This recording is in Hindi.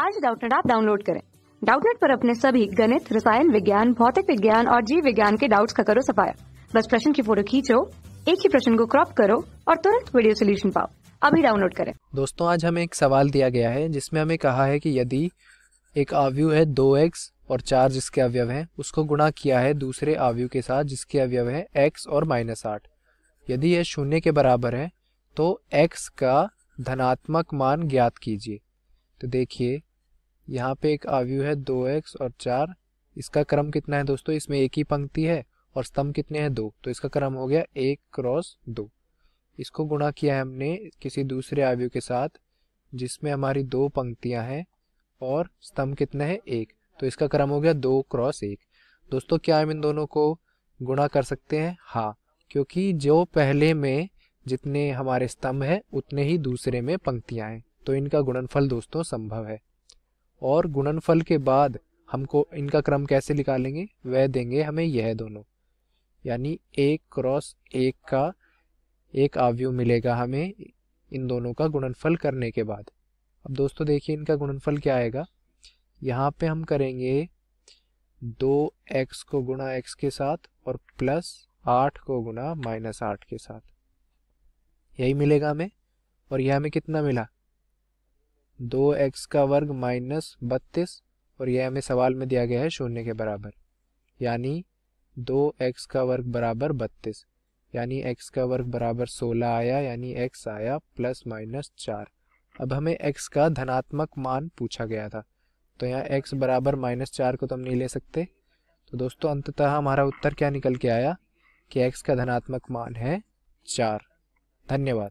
आज डाउटनेट आप डाउनलोड करें डाउटनेट पर अपने सभी गणित रसायन विज्ञान भौतिक विज्ञान और जीव विज्ञान के डाउट्स का करो सफाया बस प्रश्न की फोटो खींचो एक ही प्रश्न को क्रॉप करो और तुरंत वीडियो सोल्यूशन पाओ अभी डाउनलोड करें दोस्तों आज हमें एक सवाल दिया गया है जिसमें हमें कहा है कि यदि एक आवयु है दो एक्स और चार जिसके अवयव हैं उसको गुणा किया है दूसरे आवयु के साथ जिसके अवयव है एक्स और माइनस आठ यदि यह शून्य के बराबर है तो एक्स का धनात्मक मान ज्ञात कीजिए तो देखिए यहाँ पे एक आवयु है दो एक्स और चार इसका क्रम कितना है दोस्तों इसमें एक ही पंक्ति है और स्तंभ कितने हैं दो तो इसका क्रम हो गया एक क्रॉस दो इसको गुणा किया है हमने किसी दूसरे आवयु के साथ जिसमें हमारी दो पंक्तियां हैं और स्तंभ कितने हैं एक तो इसका क्रम हो गया दो क्रॉस एक दोस्तों क्या हम इन दोनों को गुणा कर सकते हैं हाँ क्योंकि जो पहले में जितने हमारे स्तंभ हैं उतने ही दूसरे में पंक्तियां हैं तो इनका गुणनफल दोस्तों संभव है और गुणनफल के बाद हमको इनका क्रम कैसे निकालेंगे वह देंगे हमें यह दोनों यानी एक क्रॉस एक का एक आव्यू मिलेगा हमें इन दोनों का गुणनफल करने के बाद अब दोस्तों देखिए इनका गुणनफल क्या आएगा यहाँ पे हम करेंगे दो एक्स को गुणा एक्स के साथ और प्लस आठ को गुणा माइनस आठ के साथ यही मिलेगा हमें और यह हमें कितना मिला दो एक्स का वर्ग माइनस बत्तीस और यह हमें सवाल में दिया गया है शून्य के बराबर यानी दो एक्स का वर्ग बराबर बत्तीस यानी एक्स का वर्ग बराबर सोलह आया यानी एक्स आया प्लस माइनस चार अब हमें एक्स का धनात्मक मान पूछा गया था तो यहाँ एक्स बराबर माइनस चार को तो हम नहीं ले सकते तो दोस्तों अंततः हमारा उत्तर क्या निकल के आया कि एक्स का धनात्मक मान है चार धन्यवाद